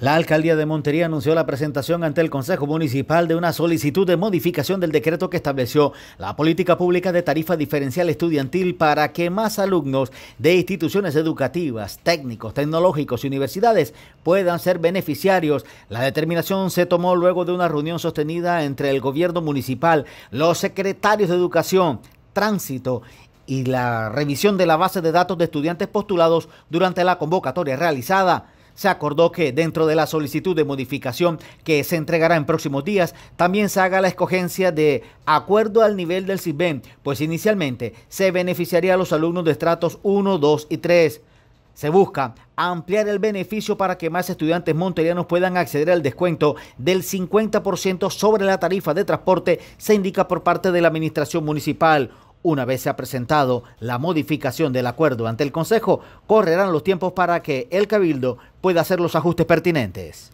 La alcaldía de Montería anunció la presentación ante el Consejo Municipal de una solicitud de modificación del decreto que estableció la política pública de tarifa diferencial estudiantil para que más alumnos de instituciones educativas, técnicos, tecnológicos y universidades puedan ser beneficiarios. La determinación se tomó luego de una reunión sostenida entre el gobierno municipal, los secretarios de educación, tránsito y la revisión de la base de datos de estudiantes postulados durante la convocatoria realizada. Se acordó que dentro de la solicitud de modificación que se entregará en próximos días, también se haga la escogencia de acuerdo al nivel del CISBEN, pues inicialmente se beneficiaría a los alumnos de estratos 1, 2 y 3. Se busca ampliar el beneficio para que más estudiantes monterianos puedan acceder al descuento del 50% sobre la tarifa de transporte, se indica por parte de la Administración Municipal. Una vez se ha presentado la modificación del acuerdo ante el Consejo, correrán los tiempos para que el Cabildo pueda hacer los ajustes pertinentes.